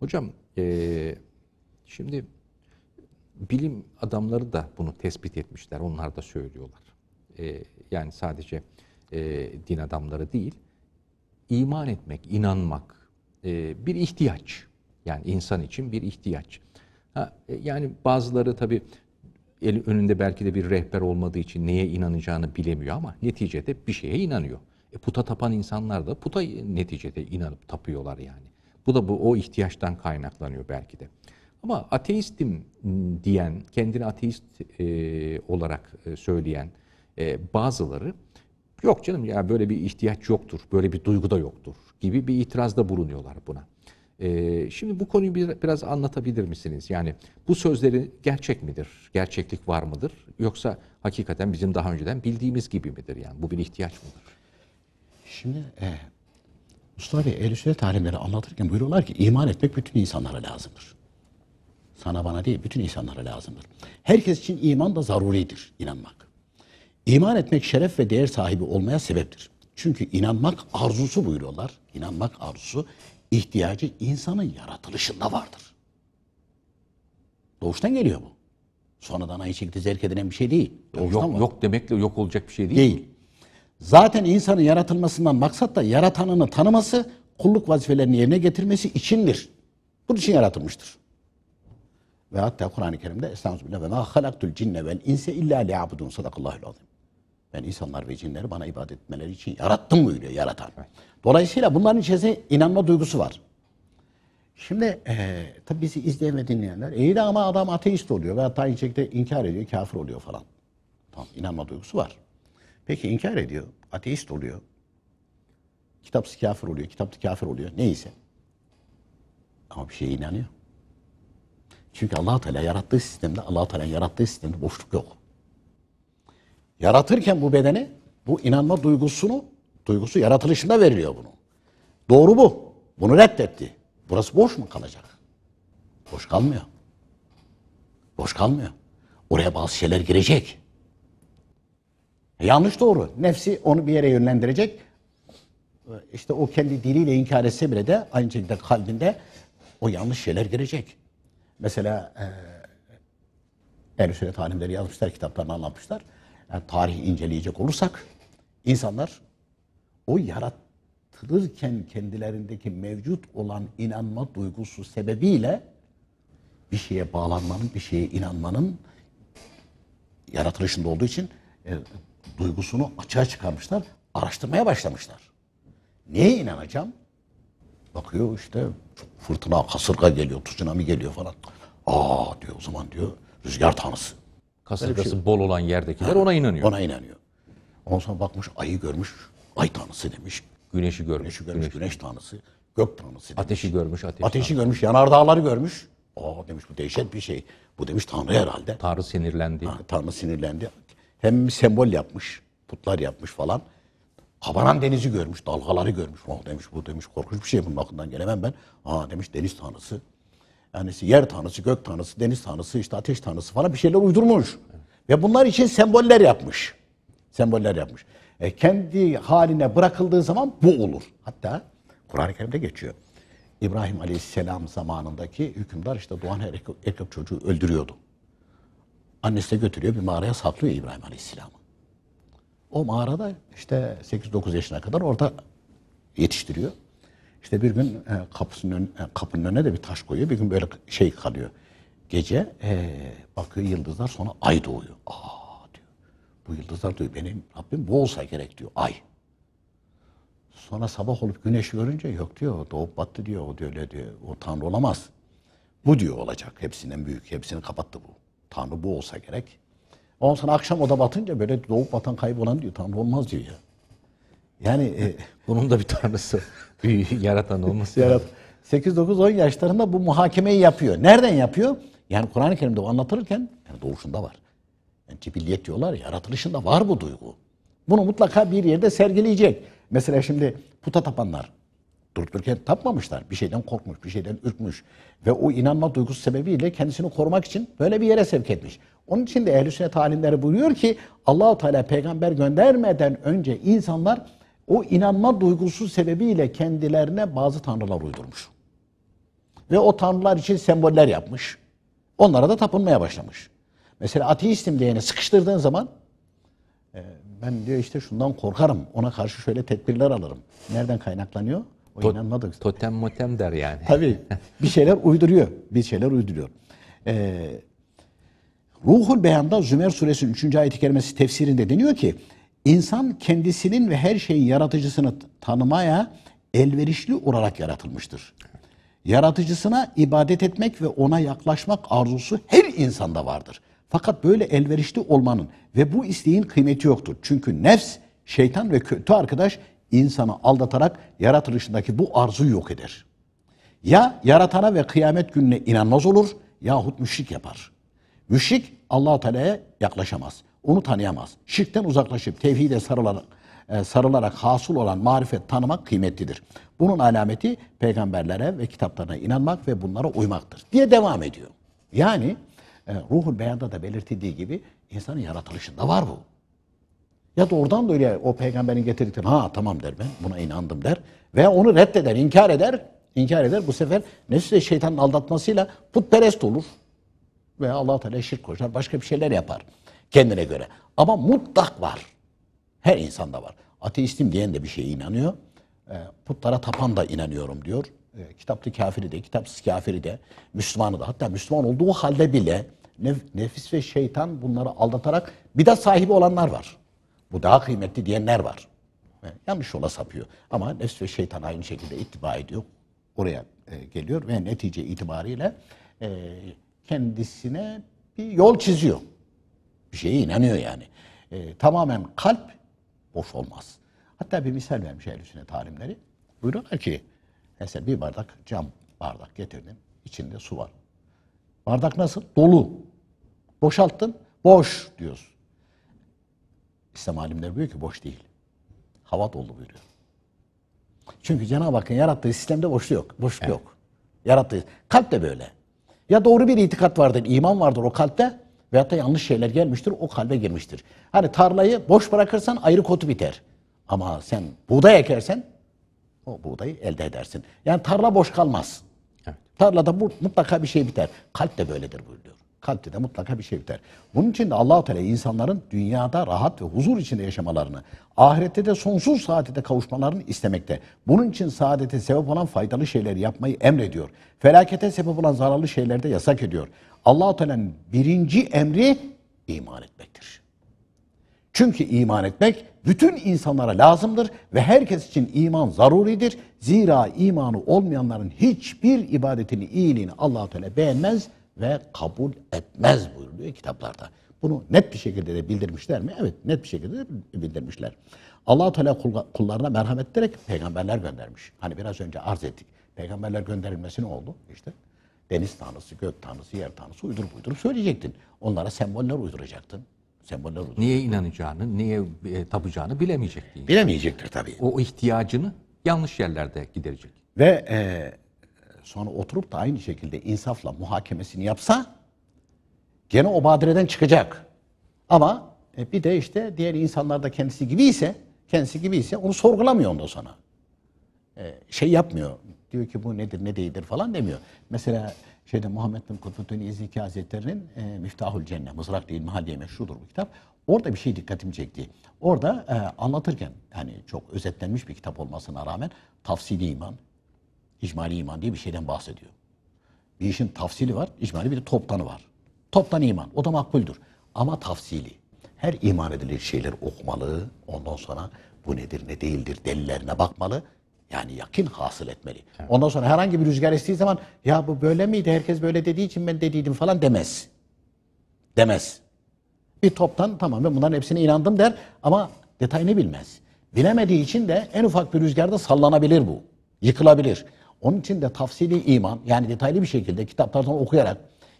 Hocam e, şimdi bilim adamları da bunu tespit etmişler. Onlar da söylüyorlar. E, yani sadece e, din adamları değil, İman etmek, inanmak e, bir ihtiyaç. Yani insan için bir ihtiyaç. Ha, e, yani bazıları tabii el önünde belki de bir rehber olmadığı için neye inanacağını bilemiyor ama neticede bir şeye inanıyor. E, puta tapan insanlar da puta neticede inanıp tapıyorlar yani. Bu da bu o ihtiyaçtan kaynaklanıyor belki de. Ama ateistim diyen, kendini ateist e, olarak e, söyleyen e, bazıları yok canım ya böyle bir ihtiyaç yoktur, böyle bir duygu da yoktur gibi bir itirazda bulunuyorlar buna. E, şimdi bu konuyu bir, biraz anlatabilir misiniz? Yani bu sözleri gerçek midir? Gerçeklik var mıdır? Yoksa hakikaten bizim daha önceden bildiğimiz gibi midir? Yani bu bir ihtiyaç mıdır? Şimdi e, Mustafa Bey ehl sünnet alimleri anlatırken buyuruyorlar ki iman etmek bütün insanlara lazımdır. Sana bana değil bütün insanlara lazımdır. Herkes için iman da zaruridir inanmak. İman etmek şeref ve değer sahibi olmaya sebeptir. Çünkü inanmak arzusu buyuruyorlar. İnanmak arzusu ihtiyacı insanın yaratılışında vardır. Doğuştan geliyor bu. Sonradan ayı şekilde zerk edilen bir şey değil. yok, yok demekle yok olacak bir şey değil. Değil. Zaten insanın yaratılmasından maksat da yaratanını tanıması, kulluk vazifelerini yerine getirmesi içindir. Bunun için yaratılmıştır. Ve hatta Kur'an-ı Kerim'de Estağfirullah ve ma halaktul cinne vel inse illa liyabudun sadakallahul azim. Ben insanlar ve cinleri bana ibadet etmeleri için yarattım buyuruyor yaratan. Dolayısıyla bunların içerisinde inanma duygusu var. Şimdi e, tabi bizi izleyen ve dinleyenler iyi de ama adam ateist oluyor ve hatta aynı inkar ediyor, kafir oluyor falan. Tamam inanma duygusu var. Peki inkar ediyor, ateist oluyor. Kitapsız kafir oluyor, kitaplı kafir oluyor. Neyse. Ama bir şeye inanıyor. Çünkü allah Teala yarattığı sistemde, allah Teala yarattığı sistemde boşluk yok. Yaratırken bu bedeni, bu inanma duygusunu, duygusu yaratılışında veriliyor bunu. Doğru bu. Bunu reddetti. Burası boş mu kalacak? Boş kalmıyor. Boş kalmıyor. Oraya bazı şeyler girecek. E, yanlış doğru. Nefsi onu bir yere yönlendirecek. E, işte o kendi diliyle inkar etse bile de aynı şekilde kalbinde o yanlış şeyler girecek. Mesela e, Ehl-i Sünnet alimleri yazmışlar, kitaplarını anlatmışlar. Yani e, tarihi inceleyecek olursak insanlar o yaratılırken kendilerindeki mevcut olan inanma duygusu sebebiyle bir şeye bağlanmanın, bir şeye inanmanın yaratılışında olduğu için e, duygusunu açığa çıkarmışlar, araştırmaya başlamışlar. Neye inanacağım? Bakıyor işte fırtına, kasırga geliyor, tsunami geliyor falan. Aa diyor o zaman diyor rüzgar tanrısı. Kasırgası şey. bol olan yerdekiler ha, ona inanıyor. Ona inanıyor. Ondan sonra bakmış ayı görmüş, ay tanrısı demiş. Güneşi görmüş. Güneşi görmüş, güneş, güneş tanrısı. Gök tanrısı demiş. Ateşi görmüş, ateş ateşi tanrısı. görmüş, yanardağları görmüş. Aa demiş bu dehşet bir şey. Bu demiş Tanrı herhalde. Tanrı sinirlendi. Ha, tanrı sinirlendi. Hem bir sembol yapmış, putlar yapmış falan. Habaran denizi görmüş, dalgaları görmüş. Oh demiş bu demiş korkunç bir şey bunun aklından gelemem ben. Aa demiş deniz tanrısı. Yani işte yer tanrısı, gök tanrısı, deniz tanrısı, işte ateş tanrısı falan bir şeyler uydurmuş. Ve bunlar için semboller yapmış. Semboller yapmış. E, kendi haline bırakıldığı zaman bu olur. Hatta Kur'an-ı Kerim'de geçiyor. İbrahim Aleyhisselam zamanındaki hükümdar işte doğan erkek, erkek çocuğu öldürüyordu. Annesi de götürüyor bir mağaraya saklıyor İbrahim Aleyhisselam'ı. O mağarada işte 8-9 yaşına kadar orada yetiştiriyor. İşte bir gün e, kapısının ön, e, kapının önüne de bir taş koyuyor. Bir gün böyle şey kalıyor. Gece ee, bakıyor yıldızlar sonra ay doğuyor. Aa diyor. Bu yıldızlar diyor benim Rabbim bu olsa gerek diyor ay. Sonra sabah olup güneş görünce yok diyor doğup battı diyor o diyor öyle diyor o tanrı olamaz. Bu diyor olacak hepsinden büyük hepsini kapattı bu. Tanrı bu olsa gerek. Ondan sonra akşam oda batınca böyle doğup batan kaybolan diyor. Tanrı olmaz diyor ya. Yani e, bunun da bir tanrısı, bir yaratan olması. Yarat. 8 9 10 yaşlarında bu muhakemeyi yapıyor. Nereden yapıyor? Yani Kur'an-ı Kerim'de o anlatılırken yani doğuşunda var. Yani cibilliyet diyorlar yaratılışında var bu duygu. Bunu mutlaka bir yerde sergileyecek. Mesela şimdi puta tapanlar durup dururken tapmamışlar. Bir şeyden korkmuş, bir şeyden ürkmüş. Ve o inanma duygusu sebebiyle kendisini korumak için böyle bir yere sevk etmiş. Onun için de ehl-i sünnet alimleri buyuruyor ki Allahu Teala peygamber göndermeden önce insanlar o inanma duygusu sebebiyle kendilerine bazı tanrılar uydurmuş. Ve o tanrılar için semboller yapmış. Onlara da tapınmaya başlamış. Mesela ateistim diyene sıkıştırdığın zaman ee, ben diyor işte şundan korkarım. Ona karşı şöyle tedbirler alırım. Nereden kaynaklanıyor? O Tot, inanmadık. Totem motem der yani. Tabii. Bir şeyler uyduruyor. Bir şeyler uyduruyor. Ee, Ruhul Beyan'da Zümer suresinin 3. ayet-i kerimesi tefsirinde deniyor ki insan kendisinin ve her şeyin yaratıcısını tanımaya elverişli olarak yaratılmıştır. Yaratıcısına ibadet etmek ve ona yaklaşmak arzusu her insanda vardır. Fakat böyle elverişli olmanın ve bu isteğin kıymeti yoktur. Çünkü nefs, şeytan ve kötü arkadaş insanı aldatarak yaratılışındaki bu arzuyu yok eder. Ya yaratana ve kıyamet gününe inanmaz olur yahut müşrik yapar. Müşrik Allah Teala'ya yaklaşamaz. Onu tanıyamaz. Şirkten uzaklaşıp tevhide sarılarak e, sarılarak hasıl olan marifet tanımak kıymetlidir. Bunun alameti peygamberlere ve kitaplarına inanmak ve bunlara uymaktır diye devam ediyor. Yani e, ruhul beyanda da belirtildiği gibi insanın yaratılışında var bu. Ya da oradan da öyle o peygamberin getirdiklerini ha tamam der ben buna inandım der. Ve onu reddeder, inkar eder. inkar eder. Bu sefer ne nefsi şeytanın aldatmasıyla putperest olur. Veya allah Teala şirk koşar. Başka bir şeyler yapar kendine göre. Ama mutlak var. Her insanda var. Ateistim diyen de bir şeye inanıyor. Ee, putlara tapan da inanıyorum diyor. Ee, Kitaplı kafiri de, kitapsız kafiri de, Müslümanı da. Hatta Müslüman olduğu halde bile nefis ve şeytan bunları aldatarak bidat sahibi olanlar var. Bu daha kıymetli diyenler var. Yani yanlış yola sapıyor. Ama nefs ve şeytan aynı şekilde ittiba ediyor. Oraya e, geliyor ve netice itibariyle e, kendisine bir yol çiziyor. Bir şeye inanıyor yani. E, tamamen kalp boş olmaz. Hatta bir misal vermiş üstüne talimleri. Buyuruyorlar ki mesela bir bardak cam bardak getirdim. İçinde su var. Bardak nasıl? Dolu. Boşalttın. Boş diyorsun. İslam alimleri buyuruyor ki boş değil. Hava dolu buyuruyor. Çünkü Cenab-ı Hakk'ın yarattığı sistemde boşluk yok. Boşluk evet. yok. Yarattığı kalp de böyle. Ya doğru bir itikat vardır, iman vardır o kalpte veyahut da yanlış şeyler gelmiştir, o kalbe girmiştir. Hani tarlayı boş bırakırsan ayrı kotu biter. Ama sen buğday ekersen o buğdayı elde edersin. Yani tarla boş kalmaz. Evet. Tarlada bu, mutlaka bir şey biter. Kalp de böyledir buyuruyor kalpte de mutlaka bir şey biter. Bunun için de allah Teala insanların dünyada rahat ve huzur içinde yaşamalarını, ahirette de sonsuz saadete kavuşmalarını istemekte. Bunun için saadete sebep olan faydalı şeyleri yapmayı emrediyor. Felakete sebep olan zararlı şeyleri de yasak ediyor. allah Teala'nın birinci emri iman etmektir. Çünkü iman etmek bütün insanlara lazımdır ve herkes için iman zaruridir. Zira imanı olmayanların hiçbir ibadetini, iyiliğini allah Teala beğenmez ve kabul etmez buyuruluyor kitaplarda. Bunu net bir şekilde de bildirmişler mi? Evet net bir şekilde de bildirmişler. allah Teala kullarına merhamet ederek peygamberler göndermiş. Hani biraz önce arz ettik. Peygamberler gönderilmesi ne oldu? İşte deniz tanrısı, gök tanrısı, yer tanrısı uydurup uydurup söyleyecektin. Onlara semboller uyduracaktın. Semboller Niye inanacağını, niye e, tapacağını bilemeyecekti. Bilemeyecektir tabii. O ihtiyacını yanlış yerlerde giderecek. Ve e, sonra oturup da aynı şekilde insafla muhakemesini yapsa gene o badireden çıkacak. Ama e, bir de işte diğer insanlar da kendisi gibi ise kendisi gibi ise onu sorgulamıyor ondan sonra. E, şey yapmıyor. Diyor ki bu nedir ne değildir falan demiyor. Mesela şeyde Muhammed bin Kutfuddin İzliki Hazretleri'nin e, Miftahul Cennet, Mızrak değil Mahal diye meşrudur bu kitap. Orada bir şey dikkatimi çekti. Orada e, anlatırken yani çok özetlenmiş bir kitap olmasına rağmen tafsili iman, İcmali iman diye bir şeyden bahsediyor. Bir işin tafsili var, icmali bir de toptanı var. Toptan iman, o da makbuldür. Ama tafsili. Her iman edilir şeyler okumalı, ondan sonra bu nedir ne değildir delillerine bakmalı. Yani yakın hasıl etmeli. Evet. Ondan sonra herhangi bir rüzgar estiği zaman ya bu böyle miydi, herkes böyle dediği için ben dediydim falan demez. Demez. Bir toptan tamam ben bunların hepsine inandım der ama detayını bilmez. Bilemediği için de en ufak bir rüzgarda sallanabilir bu. Yıkılabilir. Onun için de tafsili iman yani detaylı bir şekilde kitaplardan okuyarak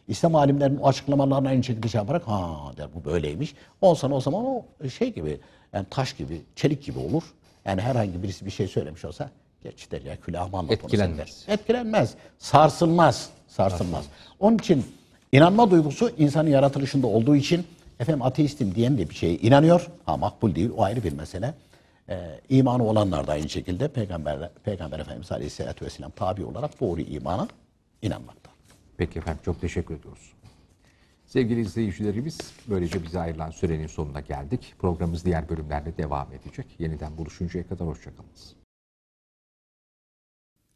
İslam alimlerinin açıklamalarını aynı şekilde şey yaparak ha der bu böyleymiş. Olsan o zaman o şey gibi yani taş gibi, çelik gibi olur. Yani herhangi birisi bir şey söylemiş olsa geç der ya külahımı Etkilenmez. Etkilenmez. Sarsılmaz. Sarsılmaz. Onun için inanma duygusu insanın yaratılışında olduğu için efendim ateistim diyen de bir şeye inanıyor. Ha makbul değil o ayrı bir mesele e, imanı olanlar da aynı şekilde Peygamber, Peygamber Efendimiz Aleyhisselatü Vesselam tabi olarak doğru imana inanmakta. Peki efendim çok teşekkür ediyoruz. Sevgili izleyicilerimiz, böylece bize ayrılan sürenin sonuna geldik. Programımız diğer bölümlerle devam edecek. Yeniden buluşuncaya kadar hoşçakalınız.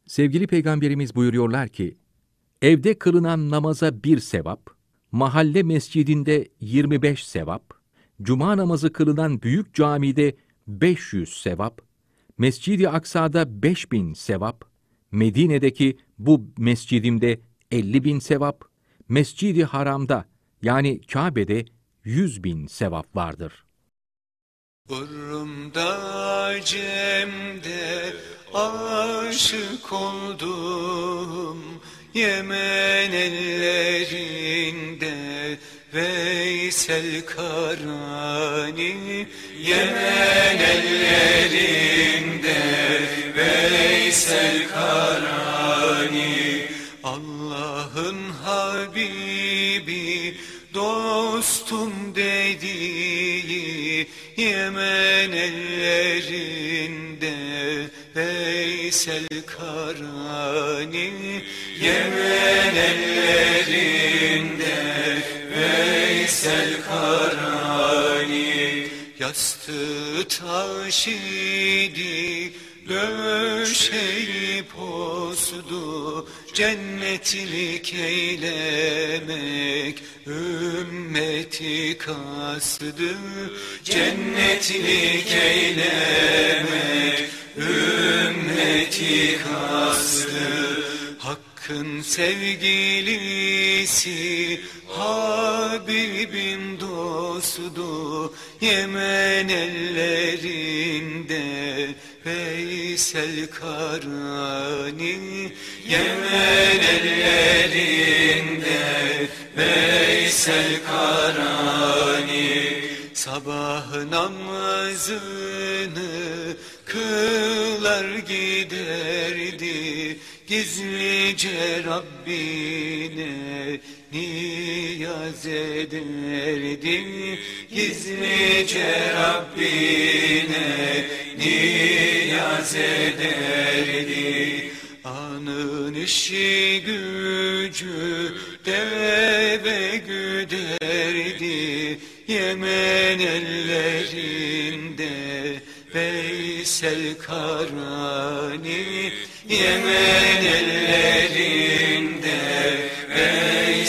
Sevgili Peygamberimiz buyuruyorlar ki, evde kılınan namaza bir sevap, mahalle mescidinde 25 sevap, cuma namazı kılınan büyük camide 500 sevap, Mescid-i Aksa'da 5000 sevap, Medine'deki bu mescidimde 50 bin sevap, Mescid-i Haram'da yani Kabe'de 100 bin sevap vardır. Burumda Cem'de aşık oldum Yemen ellerinde Veysel Karani Yemen ellerinde Veysel Karani Allah'ın Habibi dostum dediği Yemen ellerinde Veysel Karani Yemen ellerinde Veysel Karani Yastı taş idi Döşeyi postu Cennetlik eylemek Ümmeti kastı Cennetlik eylemek Ümmeti kastı Hakkın sevgilisi Habibim dostu Yemen ellerinde Veysel Karani Yemen ellerinde Veysel Karani Sabah namazını kılar giderdi Gizlice Rabbine niyaz ederdim Gizlice Rabbine niyaz ederdim Anın işi gücü deve güderdi Yemen ellerinde Veysel Karani Yemen ellerinde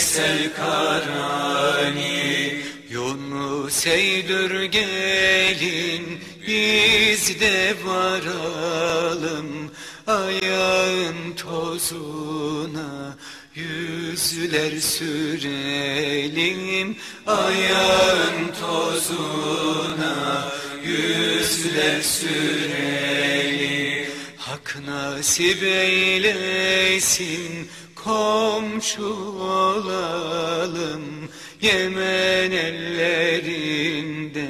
Veysel Karani Yunus Eydür gelin biz de varalım Ayağın tozuna yüzler sürelim Ayağın tozuna yüzler sürelim Hak nasip eylesin komşu olalım Yemen ellerinde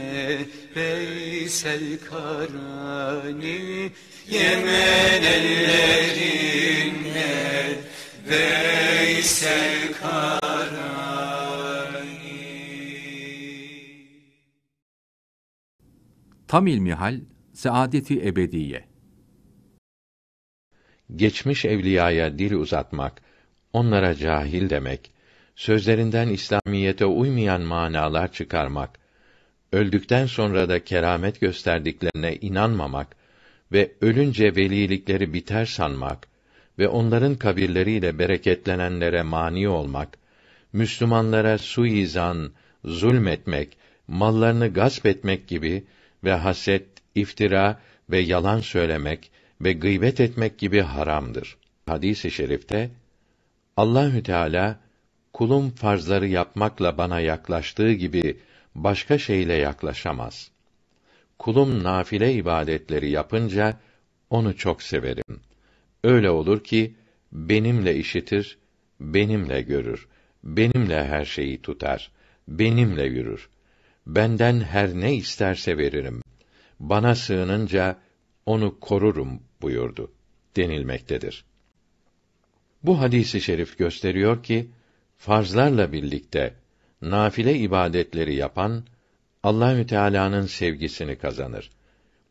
Veysel Karani Yemen ellerinde Veysel Karani Tam ilmihal Saadeti Ebediye Geçmiş evliyaya dil uzatmak onlara cahil demek, sözlerinden İslamiyete uymayan manalar çıkarmak, öldükten sonra da keramet gösterdiklerine inanmamak ve ölünce velilikleri biter sanmak ve onların kabirleriyle bereketlenenlere mani olmak, Müslümanlara suizan, zulmetmek, mallarını gasp etmek gibi ve haset, iftira ve yalan söylemek ve gıybet etmek gibi haramdır. Hadis-i şerifte Allahü Teala kulum farzları yapmakla bana yaklaştığı gibi başka şeyle yaklaşamaz. Kulum nafile ibadetleri yapınca onu çok severim. Öyle olur ki benimle işitir, benimle görür, benimle her şeyi tutar, benimle yürür. Benden her ne isterse veririm. Bana sığınınca onu korurum buyurdu denilmektedir. Bu hadisi şerif gösteriyor ki farzlarla birlikte nafile ibadetleri yapan Allahü Teala'nın sevgisini kazanır.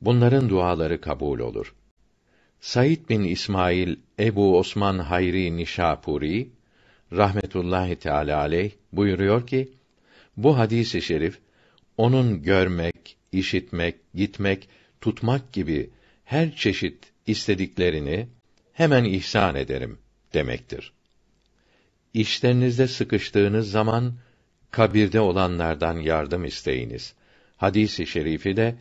Bunların duaları kabul olur. Said bin İsmail Ebu Osman Hayri Nişapuri rahmetullahi teala aleyh buyuruyor ki bu hadisi şerif onun görmek, işitmek, gitmek, tutmak gibi her çeşit istediklerini hemen ihsan ederim demektir. İşlerinizde sıkıştığınız zaman kabirde olanlardan yardım isteyiniz. Hadisi i şerifi de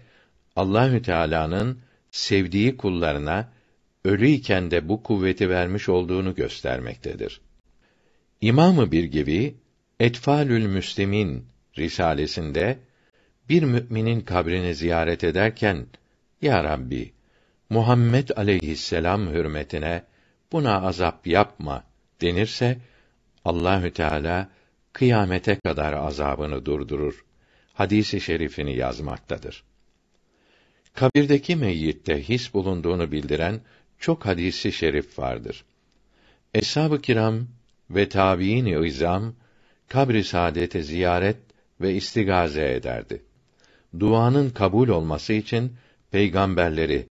Allahü Teala'nın sevdiği kullarına ölüyken de bu kuvveti vermiş olduğunu göstermektedir. İmamı bir gibi Etfalül Müslimin risalesinde bir müminin kabrini ziyaret ederken ya Rabbi Muhammed aleyhisselam hürmetine buna azap yapma denirse Allahü Teala kıyamete kadar azabını durdurur. Hadisi şerifini yazmaktadır. Kabirdeki meyyitte his bulunduğunu bildiren çok hadisi şerif vardır. Eshab-ı kiram ve tabiini izam kabri saadete ziyaret ve istigaze ederdi. Duanın kabul olması için peygamberleri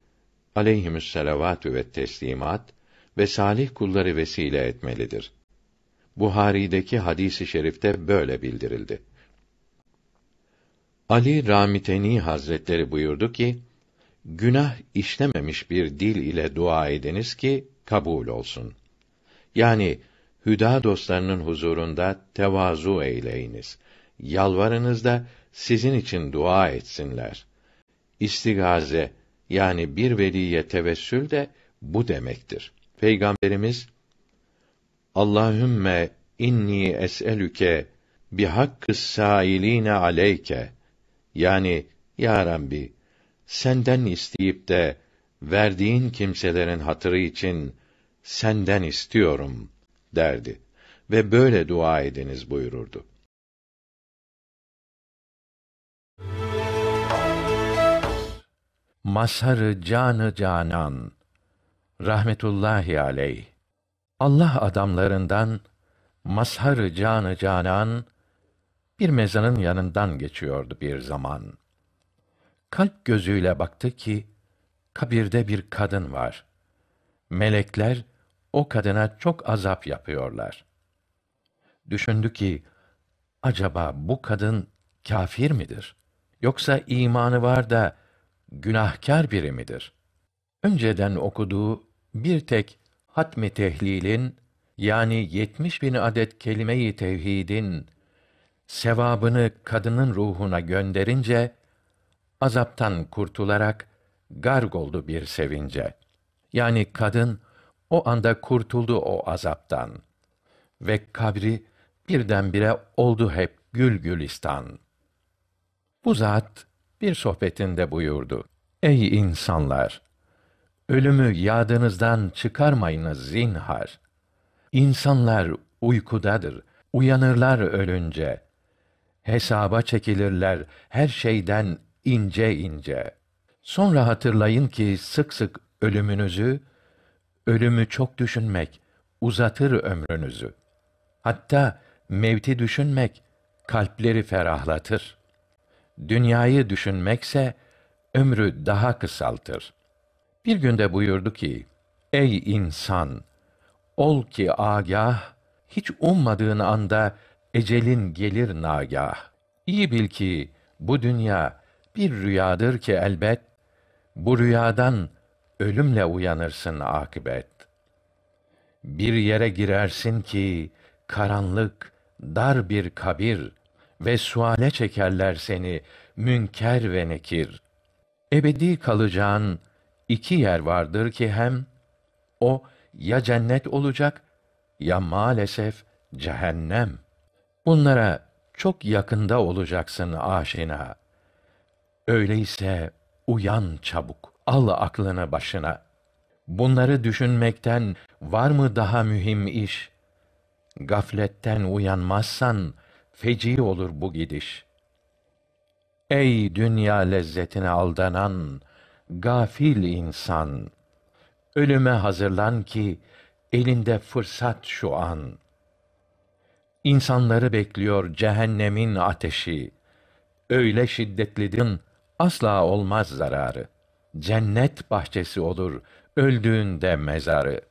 aleyhimüsselavatü ve teslimat ve salih kulları vesile etmelidir. Buhari'deki hadisi şerifte böyle bildirildi. Ali Ramiteni Hazretleri buyurdu ki, günah işlememiş bir dil ile dua ediniz ki kabul olsun. Yani hüda dostlarının huzurunda tevazu eyleyiniz. Yalvarınız da sizin için dua etsinler. İstigaze yani bir veliye tevessül de bu demektir. Peygamberimiz Allahümme inni es'elüke bi hakkı sâilîne aleyke yani ya Rabbi senden isteyip de verdiğin kimselerin hatırı için senden istiyorum derdi ve böyle dua ediniz buyururdu. Masarı canı canan rahmetullahi aleyh Allah adamlarından mazhar canı canan bir mezanın yanından geçiyordu bir zaman. Kalp gözüyle baktı ki kabirde bir kadın var. Melekler o kadına çok azap yapıyorlar. Düşündü ki acaba bu kadın kafir midir? Yoksa imanı var da günahkar biri midir? önceden okuduğu bir tek hatmi tehlilin yani 70 bin adet kelime-i tevhidin sevabını kadının ruhuna gönderince azaptan kurtularak garg oldu bir sevince. Yani kadın o anda kurtuldu o azaptan ve kabri birdenbire oldu hep gül gülistan. Bu zat bir sohbetinde buyurdu. Ey insanlar! Ölümü yadınızdan çıkarmayınız zinhar. İnsanlar uykudadır. Uyanırlar ölünce. Hesaba çekilirler her şeyden ince ince. Sonra hatırlayın ki sık sık ölümünüzü, ölümü çok düşünmek uzatır ömrünüzü. Hatta mevti düşünmek kalpleri ferahlatır. Dünyayı düşünmekse ömrü daha kısaltır.'' Bir günde buyurdu ki, Ey insan! Ol ki agah, hiç ummadığın anda ecelin gelir nagah. İyi bil ki bu dünya bir rüyadır ki elbet, bu rüyadan ölümle uyanırsın akibet. Bir yere girersin ki karanlık, dar bir kabir ve suale çekerler seni münker ve nekir. Ebedi kalacağın iki yer vardır ki hem o ya cennet olacak ya maalesef cehennem. Bunlara çok yakında olacaksın aşina. Öyleyse uyan çabuk, al aklını başına. Bunları düşünmekten var mı daha mühim iş? Gafletten uyanmazsan feci olur bu gidiş. Ey dünya lezzetine aldanan, gafil insan, ölüme hazırlan ki elinde fırsat şu an. İnsanları bekliyor cehennemin ateşi. Öyle şiddetlidin asla olmaz zararı. Cennet bahçesi olur öldüğünde mezarı.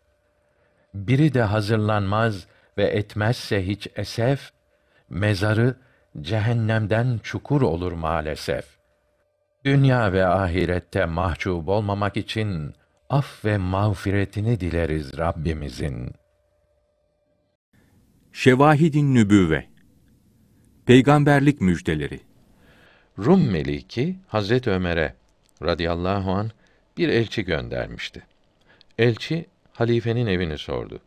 Biri de hazırlanmaz ve etmezse hiç esef, mezarı cehennemden çukur olur maalesef. Dünya ve ahirette mahcup olmamak için af ve mağfiretini dileriz Rabbimizin. Şevahidin Nübüvve Peygamberlik müjdeleri Rum Meliki Hazret Ömer'e radıyallahu an bir elçi göndermişti. Elçi halifenin evini sordu.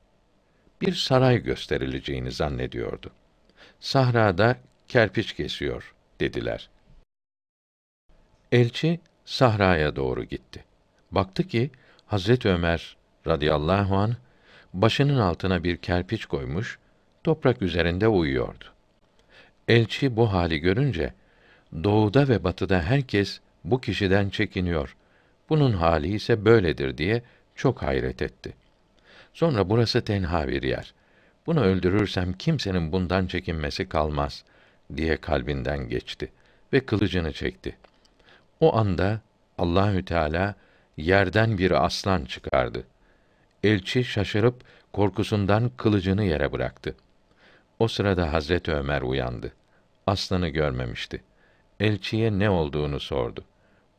Bir saray gösterileceğini zannediyordu. Sahrada kerpiç kesiyor dediler. Elçi sahraya doğru gitti. Baktı ki Hazret Ömer radıyallahu an başının altına bir kerpiç koymuş, toprak üzerinde uyuyordu. Elçi bu hali görünce doğuda ve batıda herkes bu kişiden çekiniyor. Bunun hali ise böyledir diye çok hayret etti. Sonra burası tenha bir yer. Bunu öldürürsem kimsenin bundan çekinmesi kalmaz diye kalbinden geçti ve kılıcını çekti. O anda Allahü Teala yerden bir aslan çıkardı. Elçi şaşırıp korkusundan kılıcını yere bıraktı. O sırada Hazret Ömer uyandı. Aslanı görmemişti. Elçiye ne olduğunu sordu.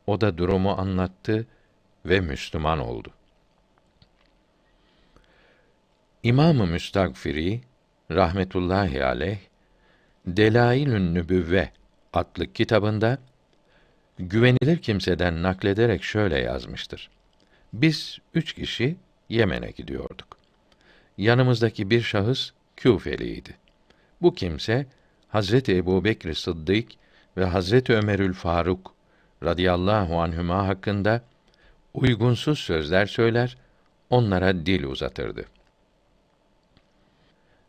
O da durumu anlattı ve Müslüman oldu. İmamı Müstagfiri rahmetullahi aleyh Delailün Nübüvve adlı kitabında güvenilir kimseden naklederek şöyle yazmıştır. Biz üç kişi Yemen'e gidiyorduk. Yanımızdaki bir şahıs Küfeliydi. Bu kimse Hazreti Ebu Bekr Sıddık ve Hazreti Ömerül Faruk radıyallahu anhüma hakkında uygunsuz sözler söyler, onlara dil uzatırdı.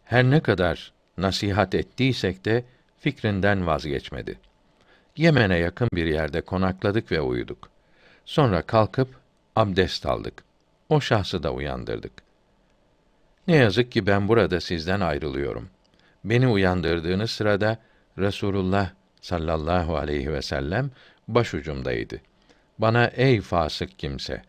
Her ne kadar nasihat ettiysek de fikrinden vazgeçmedi.'' Yemen'e yakın bir yerde konakladık ve uyuduk. Sonra kalkıp abdest aldık. O şahsı da uyandırdık. Ne yazık ki ben burada sizden ayrılıyorum. Beni uyandırdığınız sırada Resulullah sallallahu aleyhi ve sellem başucumdaydı. Bana ey fasık kimse,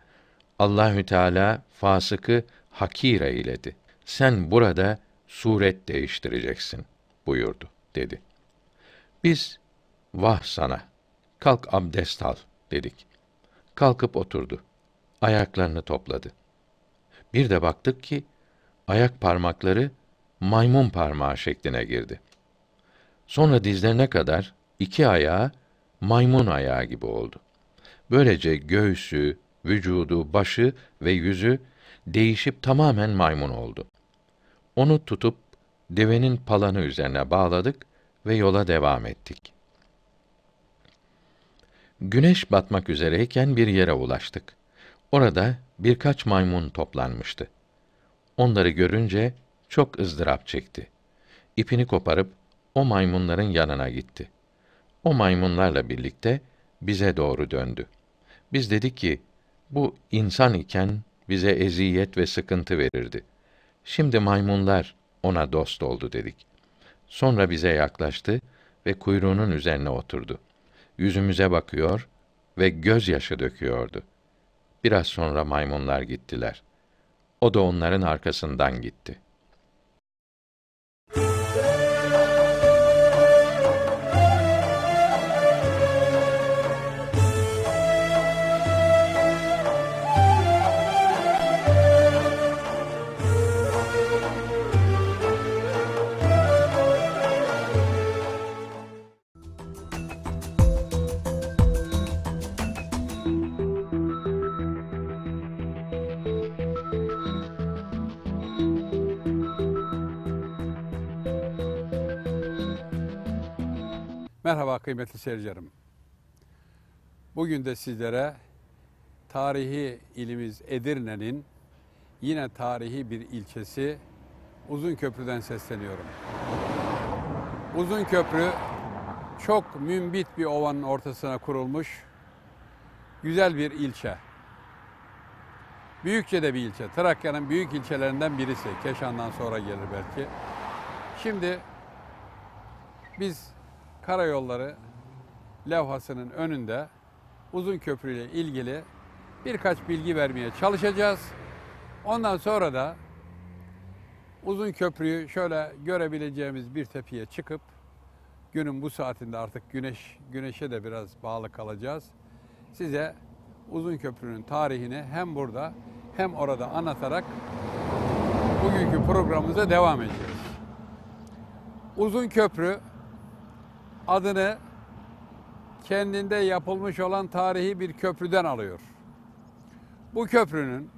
Allahü Teala fasıkı hakir eyledi. Sen burada suret değiştireceksin buyurdu dedi. Biz Vah sana! Kalk abdest al, dedik. Kalkıp oturdu. Ayaklarını topladı. Bir de baktık ki, ayak parmakları maymun parmağı şekline girdi. Sonra dizlerine kadar iki ayağı maymun ayağı gibi oldu. Böylece göğsü, vücudu, başı ve yüzü değişip tamamen maymun oldu. Onu tutup devenin palanı üzerine bağladık ve yola devam ettik. Güneş batmak üzereyken bir yere ulaştık. Orada birkaç maymun toplanmıştı. Onları görünce çok ızdırap çekti. İpini koparıp o maymunların yanına gitti. O maymunlarla birlikte bize doğru döndü. Biz dedik ki, bu insan iken bize eziyet ve sıkıntı verirdi. Şimdi maymunlar ona dost oldu dedik. Sonra bize yaklaştı ve kuyruğunun üzerine oturdu.'' yüzümüze bakıyor ve gözyaşı döküyordu. Biraz sonra maymunlar gittiler. O da onların arkasından gitti.'' Merhaba kıymetli seyircilerim. Bugün de sizlere tarihi ilimiz Edirne'nin yine tarihi bir ilçesi Uzun Köprü'den sesleniyorum. Uzun Köprü çok mümbit bir ovanın ortasına kurulmuş güzel bir ilçe. Büyükçe de bir ilçe. Trakya'nın büyük ilçelerinden birisi. Keşan'dan sonra gelir belki. Şimdi biz karayolları levhasının önünde uzun köprüyle ilgili birkaç bilgi vermeye çalışacağız. Ondan sonra da uzun köprüyü şöyle görebileceğimiz bir tepeye çıkıp günün bu saatinde artık güneş güneşe de biraz bağlı kalacağız. Size uzun köprünün tarihini hem burada hem orada anlatarak bugünkü programımıza devam edeceğiz. Uzun köprü adını kendinde yapılmış olan tarihi bir köprüden alıyor. Bu köprünün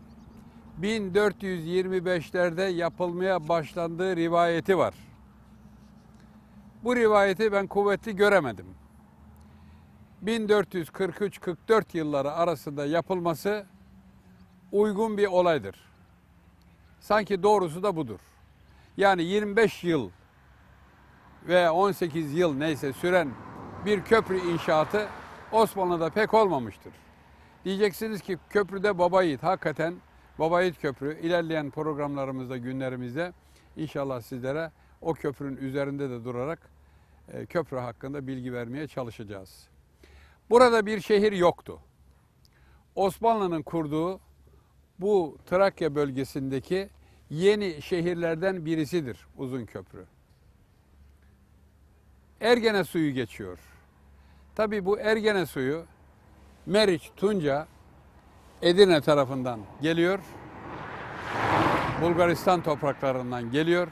1425'lerde yapılmaya başlandığı rivayeti var. Bu rivayeti ben kuvvetli göremedim. 1443-44 yılları arasında yapılması uygun bir olaydır. Sanki doğrusu da budur. Yani 25 yıl ve 18 yıl neyse süren bir köprü inşaatı Osmanlı'da pek olmamıştır. Diyeceksiniz ki köprüde Baba Yiğit hakikaten Baba Yiğit Köprü ilerleyen programlarımızda günlerimizde inşallah sizlere o köprünün üzerinde de durarak e, köprü hakkında bilgi vermeye çalışacağız. Burada bir şehir yoktu. Osmanlı'nın kurduğu bu Trakya bölgesindeki yeni şehirlerden birisidir Uzun Köprü. Ergene suyu geçiyor. Tabi bu Ergene suyu Meriç, Tunca, Edirne tarafından geliyor. Bulgaristan topraklarından geliyor.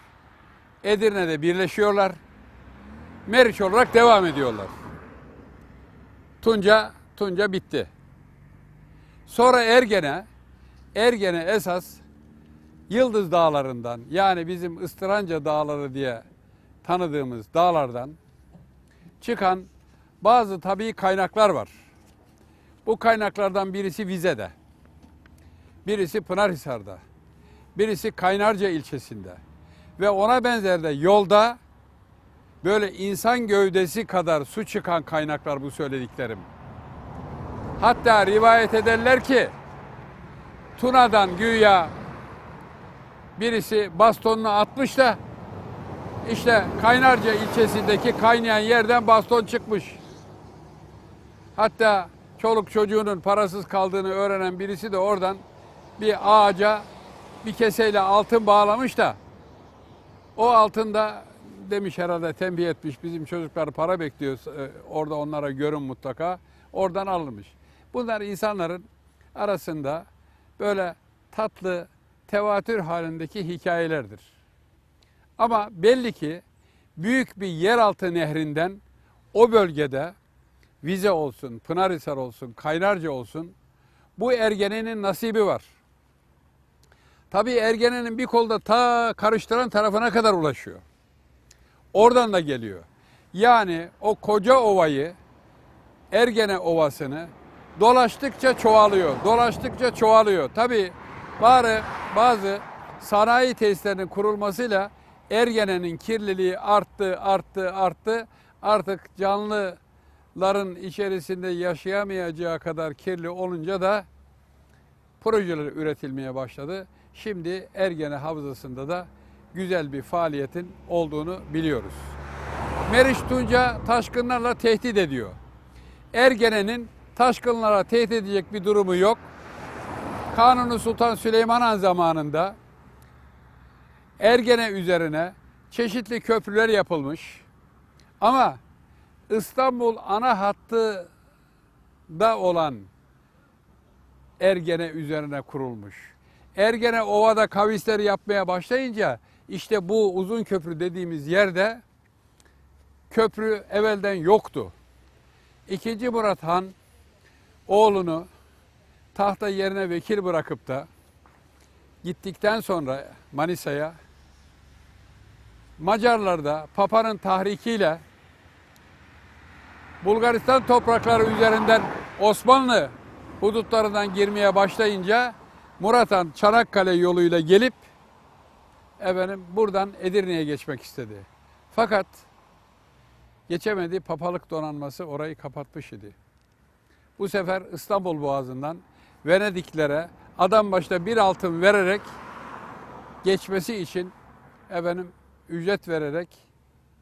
Edirne'de birleşiyorlar. Meriç olarak devam ediyorlar. Tunca, Tunca bitti. Sonra Ergene, Ergene esas Yıldız Dağları'ndan yani bizim Istıranca Dağları diye tanıdığımız dağlardan çıkan bazı tabii kaynaklar var. Bu kaynaklardan birisi Vize'de, birisi Pınarhisar'da, birisi Kaynarca ilçesinde ve ona benzer de yolda böyle insan gövdesi kadar su çıkan kaynaklar bu söylediklerim. Hatta rivayet ederler ki Tuna'dan güya birisi bastonunu atmış da işte Kaynarca ilçesindeki kaynayan yerden baston çıkmış. Hatta çoluk çocuğunun parasız kaldığını öğrenen birisi de oradan bir ağaca bir keseyle altın bağlamış da o altında demiş herhalde tembih etmiş bizim çocuklar para bekliyor e, orada onlara görün mutlaka oradan alınmış. Bunlar insanların arasında böyle tatlı tevatür halindeki hikayelerdir. Ama belli ki büyük bir yeraltı nehrinden o bölgede Vize olsun, Pınarhisar olsun, Kaynarca olsun bu ergenenin nasibi var. Tabii ergenenin bir kolda ta karıştıran tarafına kadar ulaşıyor. Oradan da geliyor. Yani o koca ovayı Ergene Ovası'nı dolaştıkça çoğalıyor. Dolaştıkça çoğalıyor. Tabii bari bazı sanayi tesislerinin kurulmasıyla Ergene'nin kirliliği arttı, arttı, arttı. Artık canlıların içerisinde yaşayamayacağı kadar kirli olunca da projeler üretilmeye başladı. Şimdi Ergene Havzası'nda da güzel bir faaliyetin olduğunu biliyoruz. Meriç Tunca taşkınlarla tehdit ediyor. Ergene'nin taşkınlara tehdit edecek bir durumu yok. Kanuni Sultan Süleyman Han zamanında Ergene üzerine çeşitli köprüler yapılmış. Ama İstanbul ana hattı da olan Ergene üzerine kurulmuş. Ergene Ova'da kavisleri yapmaya başlayınca işte bu uzun köprü dediğimiz yerde köprü evvelden yoktu. İkinci Murat Han oğlunu tahta yerine vekil bırakıp da gittikten sonra Manisa'ya Macarlarda Papa'nın tahrikiyle Bulgaristan toprakları üzerinden Osmanlı hudutlarından girmeye başlayınca Muratan Han Çanakkale yoluyla gelip efendim buradan Edirne'ye geçmek istedi. Fakat geçemedi. Papalık donanması orayı kapatmış idi. Bu sefer İstanbul Boğazı'ndan Venediklere adam başta bir altın vererek geçmesi için efendim ücret vererek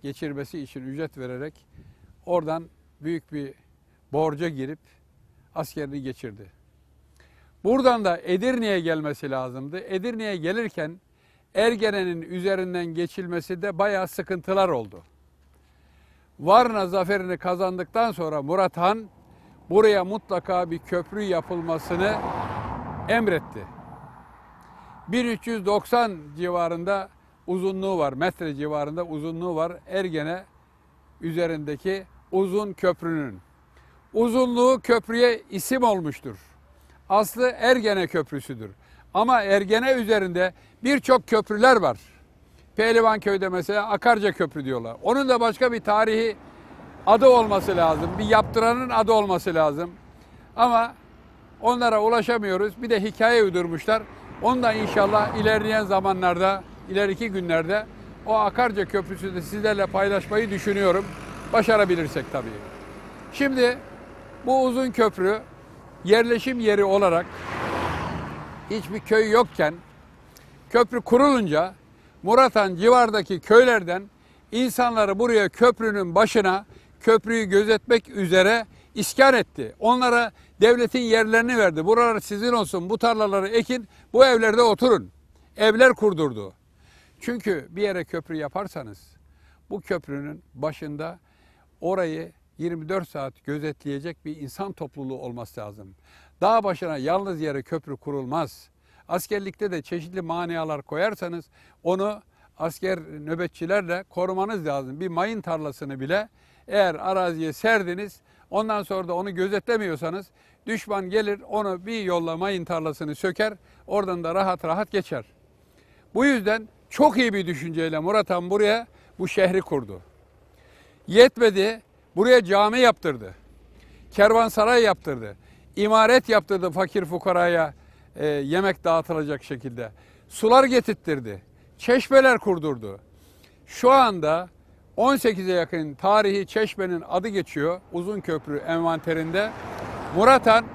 geçirmesi için ücret vererek oradan büyük bir borca girip askerini geçirdi. Buradan da Edirne'ye gelmesi lazımdı. Edirne'ye gelirken Ergene'nin üzerinden geçilmesi de bayağı sıkıntılar oldu. Varna zaferini kazandıktan sonra Murat Han buraya mutlaka bir köprü yapılmasını emretti. 1390 civarında uzunluğu var. Metre civarında uzunluğu var. Ergene üzerindeki uzun köprünün. Uzunluğu köprüye isim olmuştur. Aslı Ergene Köprüsü'dür. Ama Ergene üzerinde birçok köprüler var. Pehlivan köyde mesela Akarca Köprü diyorlar. Onun da başka bir tarihi adı olması lazım. Bir yaptıranın adı olması lazım. Ama onlara ulaşamıyoruz. Bir de hikaye uydurmuşlar. Onu da inşallah ilerleyen zamanlarda ileriki günlerde o Akarca Köprüsü de sizlerle paylaşmayı düşünüyorum. Başarabilirsek tabii. Şimdi bu uzun köprü yerleşim yeri olarak hiçbir köy yokken köprü kurulunca Muratan civardaki köylerden insanları buraya köprünün başına köprüyü gözetmek üzere iskan etti. Onlara devletin yerlerini verdi. Buralar sizin olsun, bu tarlaları ekin, bu evlerde oturun. Evler kurdurdu. Çünkü bir yere köprü yaparsanız bu köprünün başında orayı 24 saat gözetleyecek bir insan topluluğu olması lazım. Dağ başına yalnız yere köprü kurulmaz. Askerlikte de çeşitli manialar koyarsanız onu asker nöbetçilerle korumanız lazım. Bir mayın tarlasını bile eğer araziye serdiniz ondan sonra da onu gözetlemiyorsanız düşman gelir onu bir yolla mayın tarlasını söker oradan da rahat rahat geçer. Bu yüzden çok iyi bir düşünceyle Murat Han buraya bu şehri kurdu. Yetmedi, buraya cami yaptırdı. Kervansaray yaptırdı. İmaret yaptırdı fakir fukaraya e, yemek dağıtılacak şekilde. Sular getirttirdi. Çeşmeler kurdurdu. Şu anda 18'e yakın tarihi çeşmenin adı geçiyor Uzun Köprü envanterinde. Murat Han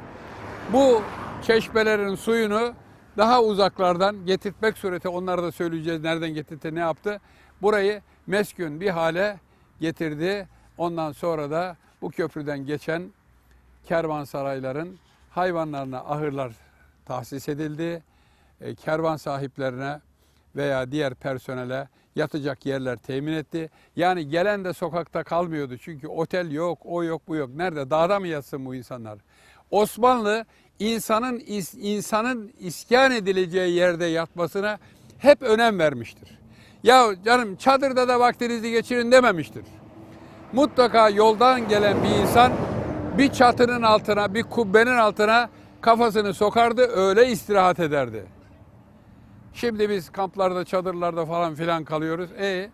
bu çeşmelerin suyunu daha uzaklardan getirtmek sureti onlara da söyleyeceğiz nereden getirdi ne yaptı. Burayı meskun bir hale getirdi. Ondan sonra da bu köprüden geçen kervansarayların hayvanlarına ahırlar tahsis edildi. E, kervan sahiplerine veya diğer personele yatacak yerler temin etti. Yani gelen de sokakta kalmıyordu. Çünkü otel yok, o yok, bu yok. Nerede? Dağda mı yatsın bu insanlar? Osmanlı insanın insanın iskan edileceği yerde yatmasına hep önem vermiştir. Ya canım çadırda da vaktinizi geçirin dememiştir. Mutlaka yoldan gelen bir insan bir çatının altına, bir kubbenin altına kafasını sokardı, öyle istirahat ederdi. Şimdi biz kamplarda, çadırlarda falan filan kalıyoruz. E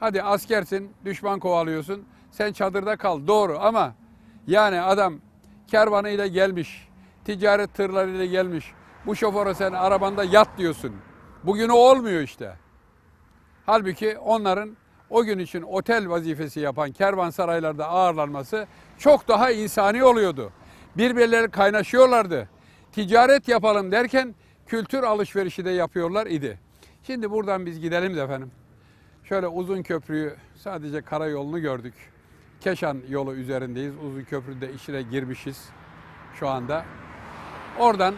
hadi askersin, düşman kovalıyorsun. Sen çadırda kal. Doğru ama yani adam kervanıyla gelmiş ticaret tırlarıyla gelmiş. Bu şoföre sen arabanda yat diyorsun. Bugün o olmuyor işte. Halbuki onların o gün için otel vazifesi yapan kervansaraylarda ağırlanması çok daha insani oluyordu. Birbirleri kaynaşıyorlardı. Ticaret yapalım derken kültür alışverişi de yapıyorlar idi. Şimdi buradan biz gidelim de efendim. Şöyle uzun köprüyü sadece karayolunu gördük. Keşan yolu üzerindeyiz. Uzun köprüde işine girmişiz şu anda. Oradan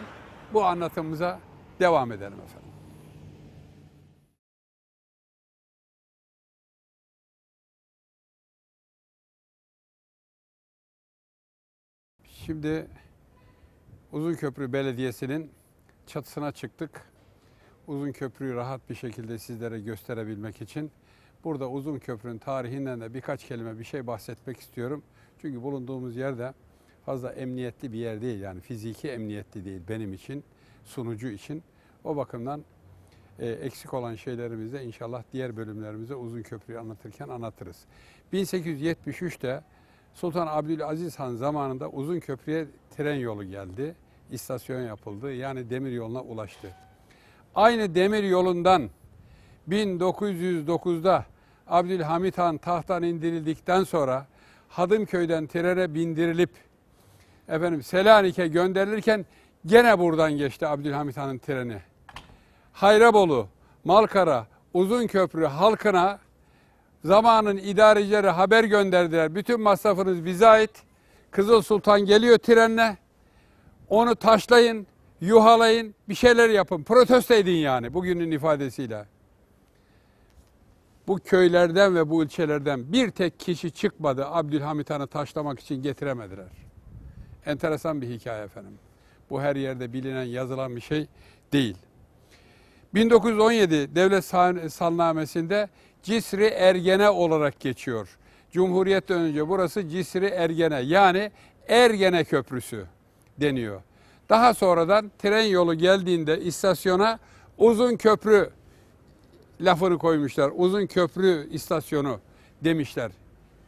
bu anlatımıza devam edelim efendim. Şimdi Uzun Köprü Belediyesi'nin çatısına çıktık. Uzun Köprüyü rahat bir şekilde sizlere gösterebilmek için burada Uzun Köprü'nün tarihinden de birkaç kelime bir şey bahsetmek istiyorum. Çünkü bulunduğumuz yerde fazla emniyetli bir yer değil. Yani fiziki emniyetli değil benim için, sunucu için. O bakımdan e, eksik olan şeylerimizi inşallah diğer bölümlerimize uzun köprüyü anlatırken anlatırız. 1873'te Sultan Abdülaziz Han zamanında uzun köprüye tren yolu geldi. İstasyon yapıldı. Yani demir yoluna ulaştı. Aynı demir yolundan 1909'da Abdülhamit Han tahttan indirildikten sonra Hadımköy'den trene bindirilip efendim Selanik'e gönderilirken gene buradan geçti Abdülhamit Han'ın treni. Hayrabolu, Malkara, uzun köprü, halkına zamanın idarecileri haber gönderdiler. Bütün masrafınız bize ait. Kızıl Sultan geliyor trenle. Onu taşlayın, yuhalayın, bir şeyler yapın. Protesto edin yani bugünün ifadesiyle. Bu köylerden ve bu ilçelerden bir tek kişi çıkmadı Abdülhamit Han'ı taşlamak için getiremediler. Enteresan bir hikaye efendim. Bu her yerde bilinen, yazılan bir şey değil. 1917 devlet salnamesinde Cisri Ergene olarak geçiyor. Cumhuriyet'ten önce burası Cisri Ergene yani Ergene Köprüsü deniyor. Daha sonradan tren yolu geldiğinde istasyona uzun köprü lafını koymuşlar. Uzun köprü istasyonu demişler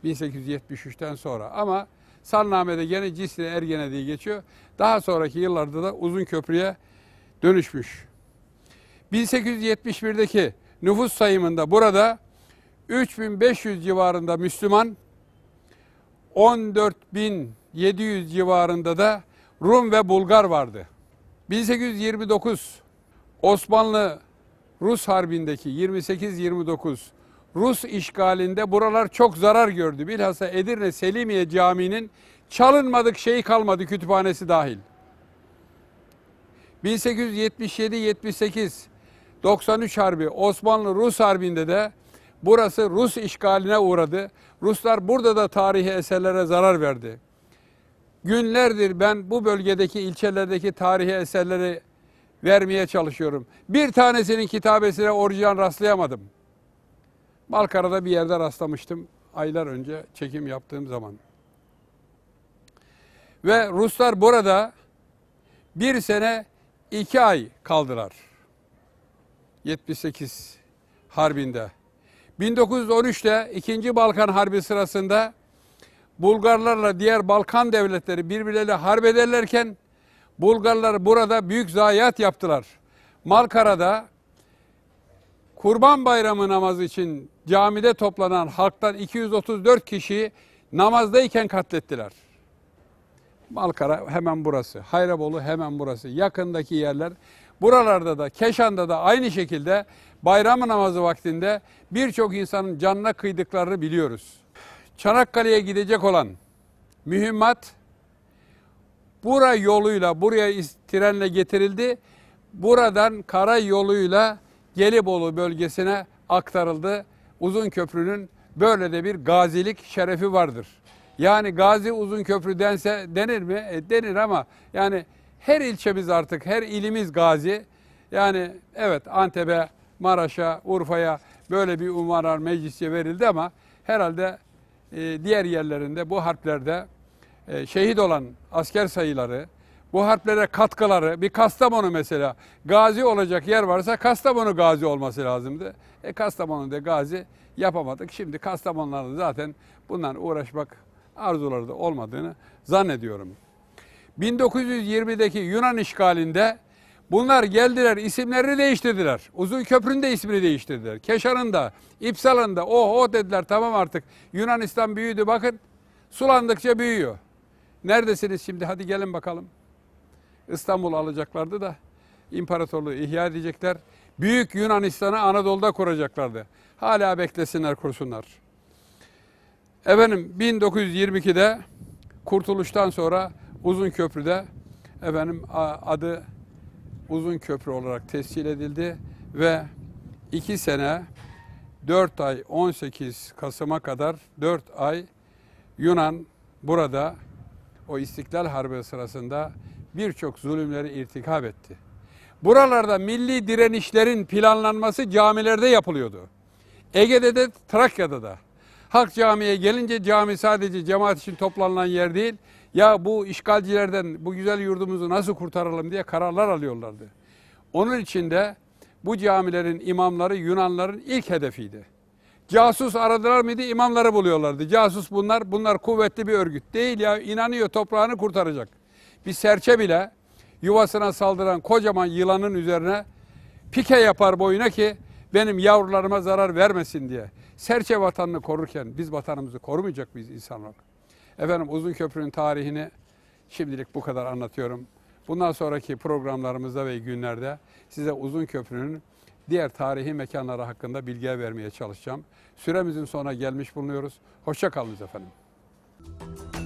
1873'ten sonra ama Sarname'de gene Cisne Ergene diye geçiyor. Daha sonraki yıllarda da Uzun Köprü'ye dönüşmüş. 1871'deki nüfus sayımında burada 3500 civarında Müslüman, 14700 civarında da Rum ve Bulgar vardı. 1829 Osmanlı Rus Harbi'ndeki 28-29 Rus işgalinde buralar çok zarar gördü. Bilhassa Edirne Selimiye Camii'nin çalınmadık şeyi kalmadı kütüphanesi dahil. 1877-78 93 Harbi Osmanlı-Rus Harbi'nde de burası Rus işgaline uğradı. Ruslar burada da tarihi eserlere zarar verdi. Günlerdir ben bu bölgedeki ilçelerdeki tarihi eserleri vermeye çalışıyorum. Bir tanesinin kitabesine orijinal rastlayamadım. Balkara'da bir yerde rastlamıştım aylar önce çekim yaptığım zaman. Ve Ruslar burada bir sene iki ay kaldılar. 78 Harbi'nde. 1913'te 2. Balkan Harbi sırasında Bulgarlarla diğer Balkan devletleri birbirleriyle harp ederlerken Bulgarlar burada büyük zayiat yaptılar. Malkara'da Kurban Bayramı namazı için camide toplanan halktan 234 kişi namazdayken katlettiler. Malkara hemen burası, Hayrabolu hemen burası, yakındaki yerler. Buralarda da, Keşan'da da aynı şekilde bayram namazı vaktinde birçok insanın canına kıydıklarını biliyoruz. Çanakkale'ye gidecek olan mühimmat Bura yoluyla buraya trenle getirildi. Buradan kara yoluyla Gelibolu bölgesine aktarıldı. Uzun Köprü'nün böyle de bir gazilik şerefi vardır. Yani Gazi Uzun Köprü dense denir mi? E, denir ama yani her ilçemiz artık, her ilimiz gazi. Yani evet Antep'e, Maraş'a, Urfa'ya böyle bir umarar meclise verildi ama herhalde e, diğer yerlerinde bu harplerde e, şehit olan asker sayıları, bu harplere katkıları, bir Kastamonu mesela, gazi olacak yer varsa Kastamonu gazi olması lazımdı. E Kastamonu Kastamonu'da gazi yapamadık. Şimdi Kastamonularda zaten bundan uğraşmak arzuları da olmadığını zannediyorum. 1920'deki Yunan işgalinde bunlar geldiler isimlerini değiştirdiler. Uzun Köprü'nün de ismini değiştirdiler. Keşan'ın da, İpsal'ın da oh oh dediler tamam artık Yunanistan büyüdü bakın sulandıkça büyüyor. Neredesiniz şimdi hadi gelin bakalım. İstanbul alacaklardı da imparatorluğu ihya edecekler. Büyük Yunanistan'ı Anadolu'da kuracaklardı. Hala beklesinler kursunlar. Efendim 1922'de kurtuluştan sonra Uzun Köprü'de efendim adı Uzun Köprü olarak tescil edildi ve iki sene 4 ay 18 Kasım'a kadar 4 ay Yunan burada o İstiklal Harbi sırasında birçok zulümleri irtikap etti. Buralarda milli direnişlerin planlanması camilerde yapılıyordu. Ege'de de Trakya'da da. Halk camiye gelince cami sadece cemaat için toplanılan yer değil. Ya bu işgalcilerden bu güzel yurdumuzu nasıl kurtaralım diye kararlar alıyorlardı. Onun için de bu camilerin imamları Yunanların ilk hedefiydi. Casus aradılar mıydı imamları buluyorlardı. Casus bunlar, bunlar kuvvetli bir örgüt değil ya inanıyor toprağını kurtaracak bir serçe bile yuvasına saldıran kocaman yılanın üzerine pike yapar boyuna ki benim yavrularıma zarar vermesin diye. Serçe vatanını korurken biz vatanımızı korumayacak biz insanlar? Efendim Uzun Köprü'nün tarihini şimdilik bu kadar anlatıyorum. Bundan sonraki programlarımızda ve günlerde size Uzun Köprü'nün diğer tarihi mekanları hakkında bilgi vermeye çalışacağım. Süremizin sona gelmiş bulunuyoruz. Hoşça kalınız efendim. Müzik